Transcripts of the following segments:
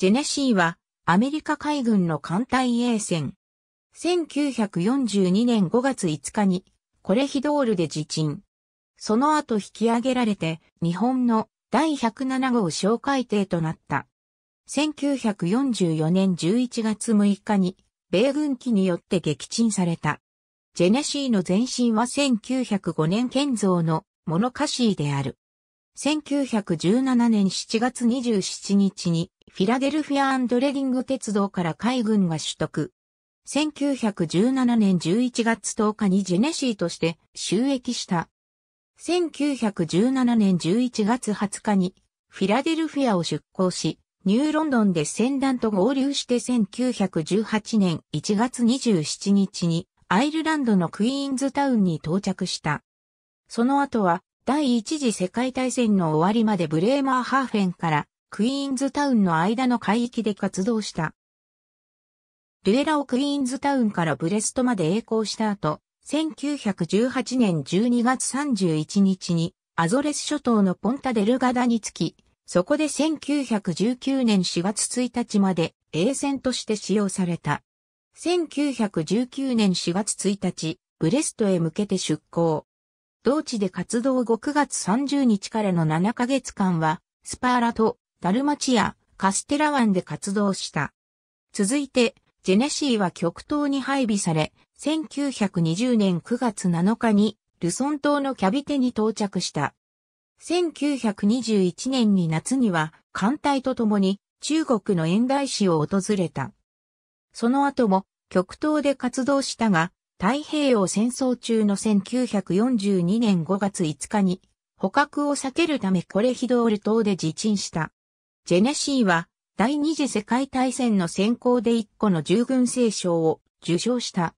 ジェネシーはアメリカ海軍の艦隊衛船。1942年5月5日にコレヒドールで自沈。その後引き上げられて日本の第107号小海艇となった。1944年11月6日に米軍機によって撃沈された。ジェネシーの前身は1905年建造のモノカシーである。1917年7月27日にフィラデルフィアレディング鉄道から海軍が取得。1917年11月10日にジェネシーとして収益した。1917年11月20日にフィラデルフィアを出港し、ニューロンドンで船団と合流して1918年1月27日にアイルランドのクイーンズタウンに到着した。その後は第一次世界大戦の終わりまでブレーマーハーフェンからクイーンズタウンの間の海域で活動した。ルエラをクイーンズタウンからブレストまで栄光した後、1918年12月31日にアゾレス諸島のポンタデルガダに着き、そこで1919年4月1日まで永船として使用された。1919年4月1日、ブレストへ向けて出港。同地で活動後9月30日からの7ヶ月間は、スパーラとダルマチア、カステラ湾で活動した。続いて、ジェネシーは極東に配備され、1920年9月7日に、ルソン島のキャビテに到着した。1921年に夏には、艦隊と共に中国の遠大市を訪れた。その後も極東で活動したが、太平洋戦争中の1942年5月5日に捕獲を避けるためコレヒドール島で自沈した。ジェネシーは第二次世界大戦の先行で一個の従軍聖賞を受賞した。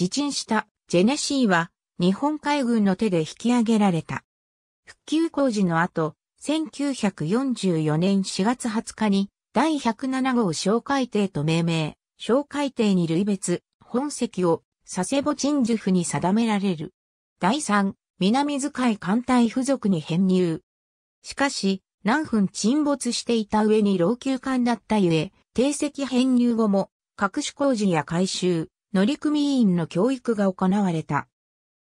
自沈したジェネシーは日本海軍の手で引き上げられた。復旧工事の後、1944年4月20日に第107号小海艇と命名、小海艇に類別、本籍を佐世保鎮守府に定められる。第3、南遣い艦隊付属に編入。しかし、何分沈没していた上に老朽艦だったゆえ、定石編入後も、各種工事や改修、乗組員の教育が行われた。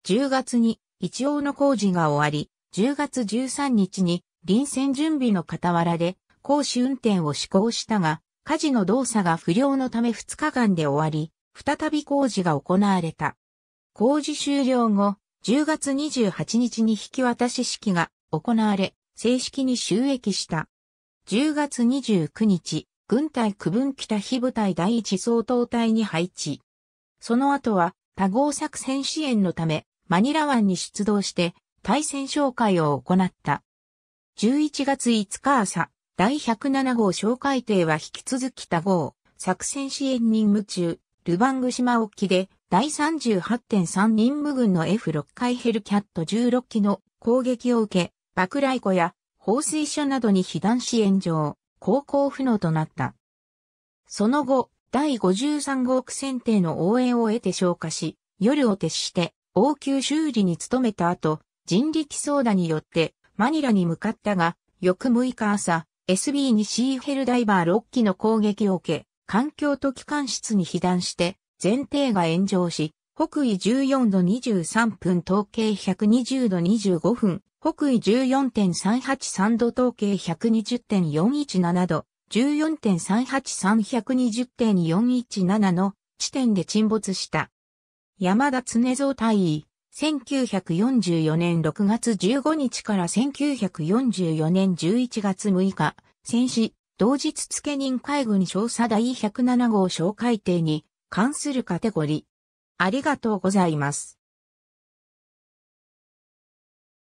10月に一応の工事が終わり、10月13日に臨戦準備の傍らで、講師運転を施行したが、火事の動作が不良のため2日間で終わり、再び工事が行われた。工事終了後、10月28日に引き渡し式が行われ、正式に収益した。10月29日、軍隊区分北非部隊第一総統隊に配置。その後は、多合作戦支援のため、マニラ湾に出動して、対戦紹介を行った。11月5日朝、第107号哨戒艇は引き続き多号、作戦支援任務中、ルバング島沖で、第38.3任務軍の F6 回ヘルキャット16機の攻撃を受け、爆雷湖や放水所などに被弾し炎上、航行不能となった。その後、第53号区選定の応援を得て消火し、夜を徹して応急修理に努めた後、人力操舵によってマニラに向かったが、翌6日朝、SB2C ヘルダイバー6機の攻撃を受け、環境と機関室に被弾して、前提が炎上し、北緯14度23分、統計120度25分、北緯14.383度統計120.417度、14.383120.417の地点で沈没した。山田常蔵隊員、1944年6月15日から1944年11月6日、戦死、同日付任海軍少佐第107号小海艇に関するカテゴリー。ありがとうございます。